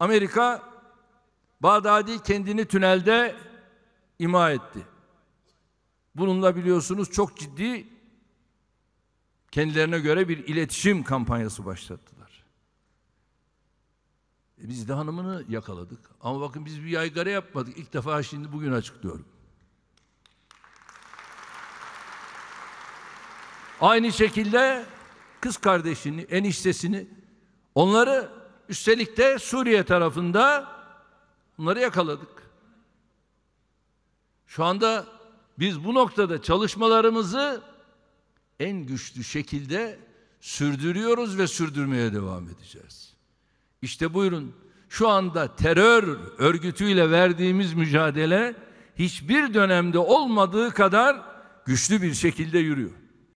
Amerika Bağdadi kendini tünelde ima etti. Bununla biliyorsunuz çok ciddi kendilerine göre bir iletişim kampanyası başlattılar. E biz de hanımını yakaladık. Ama bakın biz bir yaygara yapmadık. İlk defa şimdi bugün açıklıyorum. Aynı şekilde kız kardeşini, eniştesini onları Üstelik de Suriye tarafında bunları yakaladık. Şu anda biz bu noktada çalışmalarımızı en güçlü şekilde sürdürüyoruz ve sürdürmeye devam edeceğiz. İşte buyurun şu anda terör örgütüyle verdiğimiz mücadele hiçbir dönemde olmadığı kadar güçlü bir şekilde yürüyor.